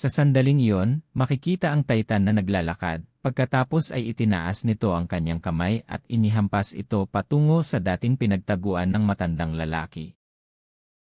Sa sandaling iyon, makikita ang Titan na naglalakad, pagkatapos ay itinaas nito ang kanyang kamay at inihampas ito patungo sa dating pinagtaguan ng matandang lalaki.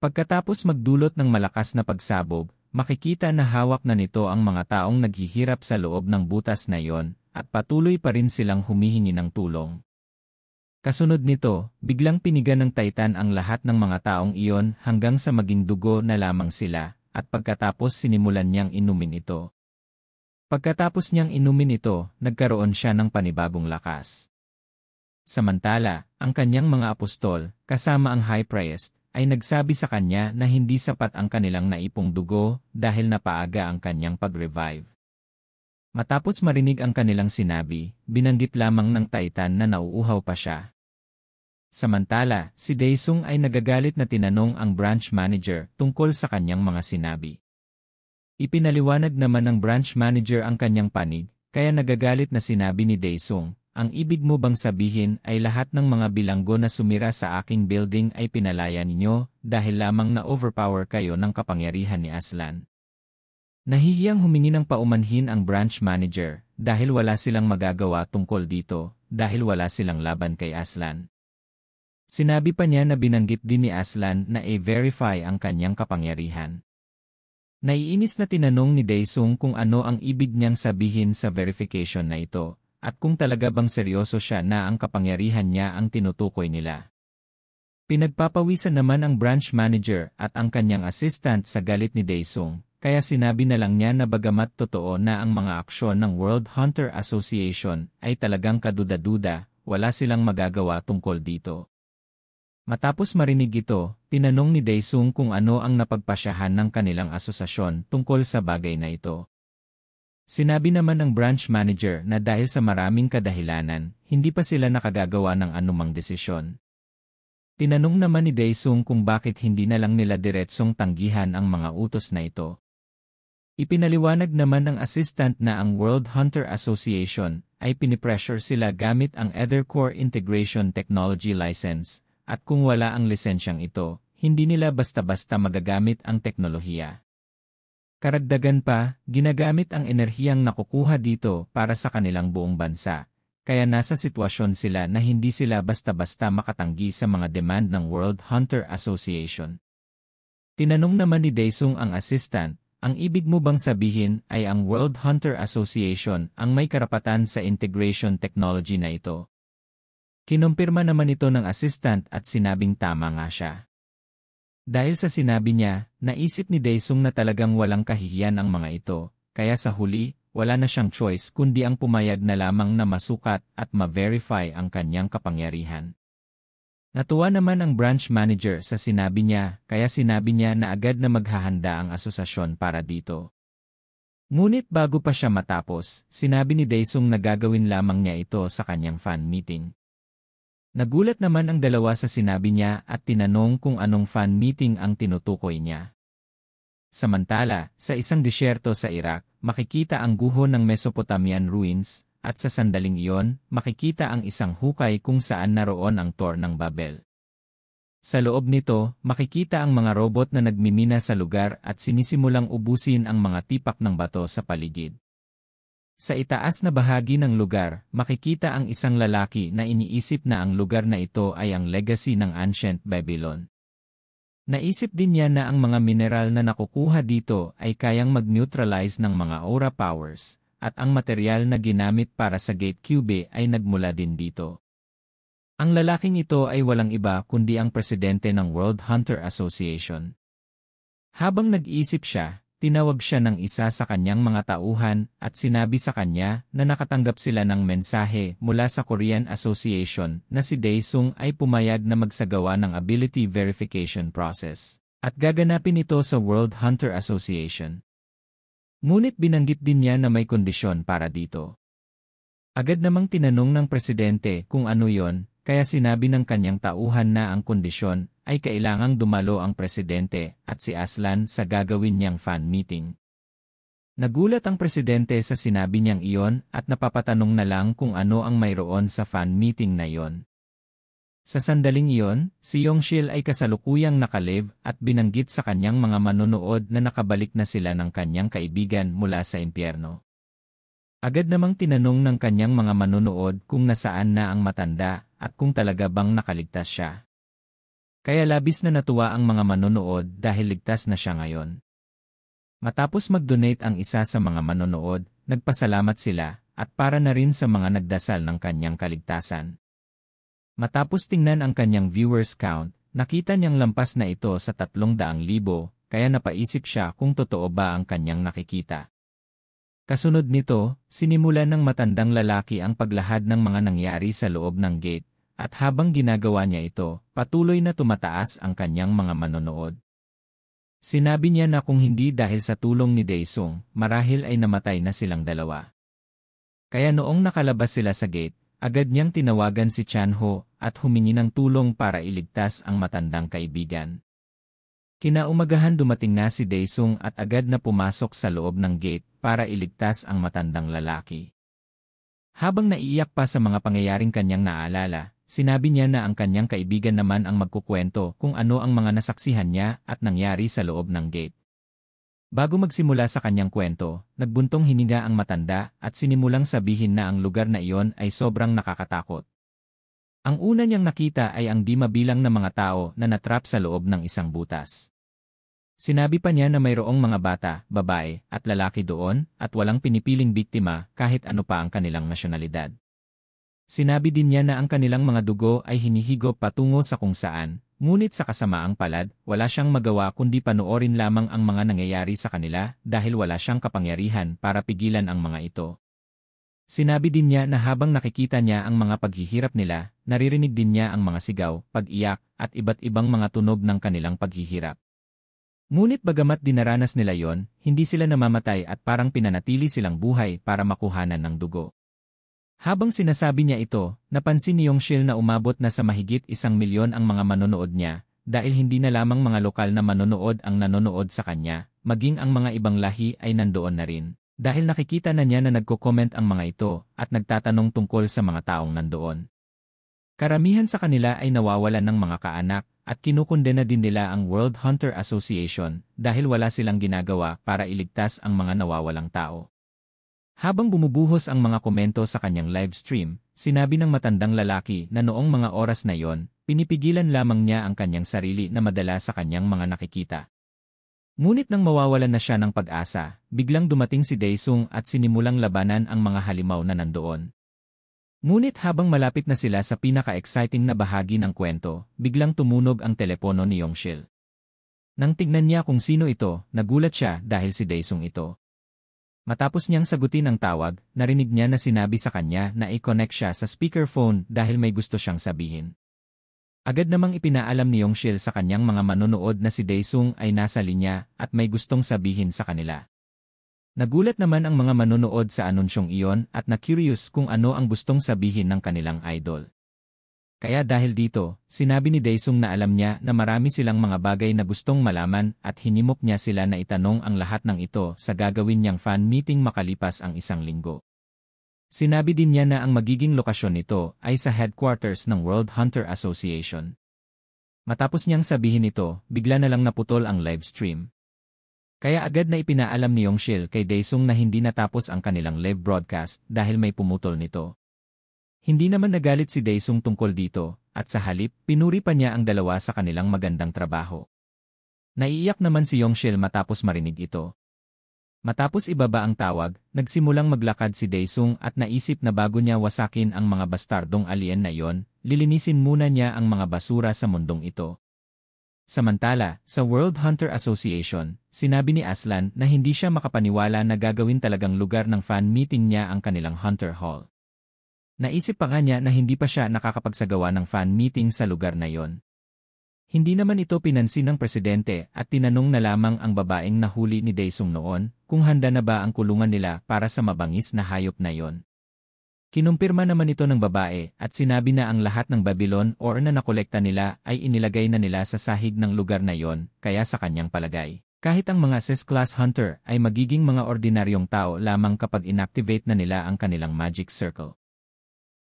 Pagkatapos magdulot ng malakas na pagsabog, makikita na hawak na nito ang mga taong naghihirap sa loob ng butas na iyon, at patuloy pa rin silang humihingi ng tulong. Kasunod nito, biglang pinigan ng Titan ang lahat ng mga taong iyon hanggang sa maging dugo na lamang sila, at pagkatapos sinimulan niyang inumin ito. Pagkatapos niyang inumin ito, nagkaroon siya ng panibagong lakas. Samantala, ang kanyang mga apostol, kasama ang high priest, ay nagsabi sa kanya na hindi sapat ang kanilang naipong dugo dahil napaaga ang kanyang pag-revive. Matapos marinig ang kanilang sinabi, binanggit lamang ng Titan na nauuhaw pa siya. Samantala, si Daesung ay nagagalit na tinanong ang branch manager tungkol sa kanyang mga sinabi. Ipinaliwanag naman ng branch manager ang kanyang panig, kaya nagagalit na sinabi ni Daesung, ang ibig mo bang sabihin ay lahat ng mga bilanggo na sumira sa aking building ay pinalaya ninyo dahil lamang na overpower kayo ng kapangyarihan ni Aslan? Nahihiyang humingi ng paumanhin ang branch manager dahil wala silang magagawa tungkol dito dahil wala silang laban kay Aslan. Sinabi pa niya na binanggit din ni Aslan na i-verify ang kanyang kapangyarihan. Naiinis na tinanong ni Daesung kung ano ang ibig niyang sabihin sa verification na ito, at kung talaga bang seryoso siya na ang kapangyarihan niya ang tinutukoy nila. Pinagpapawisan naman ang branch manager at ang kanyang assistant sa galit ni Daesung, kaya sinabi na lang niya na bagamat totoo na ang mga aksyon ng World Hunter Association ay talagang kaduda-duda, wala silang magagawa tungkol dito. Matapos marinig ito, tinanong ni Daesung kung ano ang napagpasyahan ng kanilang asosasyon tungkol sa bagay na ito. Sinabi naman ng branch manager na dahil sa maraming kadahilanan, hindi pa sila nakagagawa ng anumang desisyon. Tinanong naman ni Daesung kung bakit hindi na lang nila diretsong tanggihan ang mga utos na ito. Ipinaliwanag naman ng assistant na ang World Hunter Association ay pinipressure sila gamit ang Ethercore Integration Technology License at kung wala ang lisensyang ito, hindi nila basta-basta magagamit ang teknolohiya. Karagdagan pa, ginagamit ang enerhiyang nakukuha dito para sa kanilang buong bansa, kaya nasa sitwasyon sila na hindi sila basta-basta makatanggi sa mga demand ng World Hunter Association. Tinanong naman ni Daesung ang assistant, ang ibig mo bang sabihin ay ang World Hunter Association ang may karapatan sa integration technology na ito? Kinumpirma naman ito ng assistant at sinabing tama nga siya. Dahil sa sinabi niya, naisip ni Daesung na talagang walang kahihiyan ang mga ito, kaya sa huli, wala na siyang choice kundi ang pumayag na lamang na masukat at ma-verify ang kanyang kapangyarihan. Natuwa naman ang branch manager sa sinabi niya, kaya sinabi niya na agad na maghahanda ang asosasyon para dito. Ngunit bago pa siya matapos, sinabi ni Daesung na gagawin lamang niya ito sa kanyang fan meeting. Nagulat naman ang dalawa sa sinabi niya at tinanong kung anong fan meeting ang tinutukoy niya. Samantala, sa isang disyerto sa Iraq, makikita ang guho ng Mesopotamian ruins, at sa sandaling iyon, makikita ang isang hukay kung saan naroon ang tor ng Babel. Sa loob nito, makikita ang mga robot na nagmimina sa lugar at sinisimulang ubusin ang mga tipak ng bato sa paligid. Sa itaas na bahagi ng lugar, makikita ang isang lalaki na iniisip na ang lugar na ito ay ang legacy ng ancient Babylon. Naisip din niya na ang mga mineral na nakukuha dito ay kayang mag-neutralize ng mga aura powers, at ang material na ginamit para sa gate cube ay nagmula din dito. Ang lalaking ito ay walang iba kundi ang presidente ng World Hunter Association. Habang nag-iisip siya, tinawag siya ng isa sa kanyang mga tauhan at sinabi sa kanya na nakatanggap sila ng mensahe mula sa Korean Association na si Daesung ay pumayag na magsagawa ng ability verification process at gaganapin ito sa World Hunter Association. Ngunit binanggit din niya na may kondisyon para dito. Agad namang tinanong ng presidente kung ano yon, kaya sinabi ng kanyang tauhan na ang kondisyon ay kailangang dumalo ang presidente at si Aslan sa gagawin niyang fan meeting. Nagulat ang presidente sa sinabi niyang iyon at napapatanong na lang kung ano ang mayroon sa fan meeting na iyon. Sa sandaling iyon, si Yongshil ay kasalukuyang nakalib at binanggit sa kanyang mga manonood na nakabalik na sila ng kanyang kaibigan mula sa impyerno. Agad namang tinanong ng kanyang mga manonood kung nasaan na ang matanda at kung talaga bang nakaligtas siya. Kaya labis na natuwa ang mga manonood dahil ligtas na siya ngayon. Matapos mag-donate ang isa sa mga manonood, nagpasalamat sila at para na rin sa mga nagdasal ng kanyang kaligtasan. Matapos tingnan ang kanyang viewers count, nakita niyang lampas na ito sa 300,000 kaya napaisip siya kung totoo ba ang kanyang nakikita. Kasunod nito, sinimulan ng matandang lalaki ang paglahad ng mga nangyari sa loob ng gate at habang ginagawa niya ito, patuloy na tumataas ang kanyang mga manonood. Sinabi niya na kung hindi dahil sa tulong ni Daesung, marahil ay namatay na silang dalawa. Kaya noong nakalabas sila sa gate, agad niyang tinawagan si Chan Ho at humingi ng tulong para iligtas ang matandang kaibigan. Kinaumagahan dumating na si Daesung at agad na pumasok sa loob ng gate para iligtas ang matandang lalaki. Habang naiiyak pa sa mga pangyayaring kanyang naalala, Sinabi niya na ang kanyang kaibigan naman ang magkukwento kung ano ang mga nasaksihan niya at nangyari sa loob ng gate. Bago magsimula sa kanyang kwento, nagbuntong hininga ang matanda at sinimulang sabihin na ang lugar na iyon ay sobrang nakakatakot. Ang una niyang nakita ay ang di mabilang na mga tao na natrap sa loob ng isang butas. Sinabi pa niya na mayroong mga bata, babae, at lalaki doon at walang pinipiling biktima kahit ano pa ang kanilang nasyonalidad. Sinabi din niya na ang kanilang mga dugo ay hinihigop patungo sa kung saan, ngunit sa kasamaang palad, wala siyang magawa kundi panoorin lamang ang mga nangyayari sa kanila dahil wala siyang kapangyarihan para pigilan ang mga ito. Sinabi din niya na habang nakikita niya ang mga paghihirap nila, naririnig din niya ang mga sigaw, pag-iyak, at iba't ibang mga tunog ng kanilang paghihirap. Ngunit bagamat dinaranas nila yon, hindi sila namamatay at parang pinanatili silang buhay para makuhanan ng dugo. Habang sinasabi niya ito, napansin ni Yongshil na umabot na sa mahigit isang milyon ang mga manonood niya, dahil hindi na lamang mga lokal na manonood ang nanonood sa kanya, maging ang mga ibang lahi ay nandoon na rin. Dahil nakikita na niya na nagko-comment ang mga ito at nagtatanong tungkol sa mga taong nandoon. Karamihan sa kanila ay nawawala ng mga kaanak at kinukundena din nila ang World Hunter Association dahil wala silang ginagawa para iligtas ang mga nawawalang tao. Habang bumubuhos ang mga komento sa kanyang live stream, sinabi ng matandang lalaki na noong mga oras na yon, pinipigilan lamang niya ang kanyang sarili na madala sa kanyang mga nakikita. Ngunit nang mawawalan na siya ng pag-asa, biglang dumating si Daesung at sinimulang labanan ang mga halimaw na nandoon. Ngunit habang malapit na sila sa pinaka-exciting na bahagi ng kwento, biglang tumunog ang telepono ni Yongshil. Nang tignan niya kung sino ito, nagulat siya dahil si Daesung ito. Matapos niyang sagutin ang tawag, narinig niya na sinabi sa kanya na i-connect siya sa speakerphone dahil may gusto siyang sabihin. Agad namang ipinaalam ni Yongshil sa kanyang mga manonood na si Daesung ay nasa linya at may gustong sabihin sa kanila. Nagulat naman ang mga manonood sa anunsyong iyon at na-curious kung ano ang gustong sabihin ng kanilang idol. Kaya dahil dito, sinabi ni Daesung na alam niya na marami silang mga bagay na gustong malaman at hinimok niya sila na itanong ang lahat ng ito sa gagawin niyang fan meeting makalipas ang isang linggo. Sinabi din niya na ang magiging lokasyon nito ay sa headquarters ng World Hunter Association. Matapos niyang sabihin ito, bigla na lang naputol ang live stream. Kaya agad na ipinaalam ni Yongshil kay Daesung na hindi natapos ang kanilang live broadcast dahil may pumutol nito. Hindi naman nagalit si Daisung tungkol dito, at sa halip, pinuri pa niya ang dalawa sa kanilang magandang trabaho. Naiiyak naman si Yongshil matapos marinig ito. Matapos ibaba ang tawag, nagsimulang maglakad si Daisung at naisip na bago niya wasakin ang mga bastardong alien na yon, lilinisin muna niya ang mga basura sa mundong ito. Samantala, sa World Hunter Association, sinabi ni Aslan na hindi siya makapaniwala na gagawin talagang lugar ng fan meeting niya ang kanilang Hunter Hall. Naisip pa nga niya na hindi pa siya nakakapagsagawa ng fan meeting sa lugar na yon. Hindi naman ito pinansin ng presidente at tinanong na lamang ang babaeng nahuli ni Daesung noon kung handa na ba ang kulungan nila para sa mabangis na hayop na yon. Kinumpirma naman ito ng babae at sinabi na ang lahat ng Babylon or na nakolekta nila ay inilagay na nila sa sahig ng lugar na yon kaya sa kanyang palagay. Kahit ang mga CES-class hunter ay magiging mga ordinaryong tao lamang kapag inactivate na nila ang kanilang magic circle.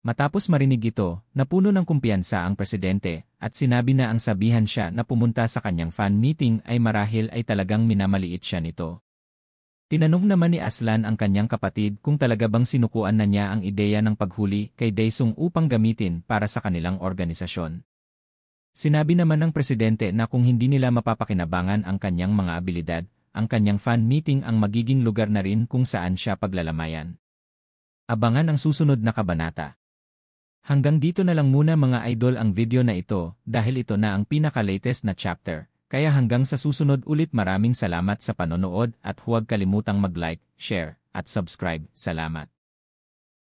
Matapos marinig ito, napuno ng kumpiyansa ang presidente at sinabi na ang sabihan siya na pumunta sa kanyang fan meeting ay marahil ay talagang minamaliit siya nito. Tinanong naman ni Aslan ang kanyang kapatid kung talaga bang sinukuan na niya ang ideya ng paghuli kay Daesung upang gamitin para sa kanilang organisasyon. Sinabi naman ng presidente na kung hindi nila mapapakinabangan ang kanyang mga abilidad, ang kanyang fan meeting ang magiging lugar na rin kung saan siya paglalamayan. Abangan ang susunod na kabanata. Hanggang dito na lang muna mga idol ang video na ito dahil ito na ang pinaka-latest na chapter. Kaya hanggang sa susunod ulit maraming salamat sa panonood at huwag kalimutang mag-like, share, at subscribe. Salamat.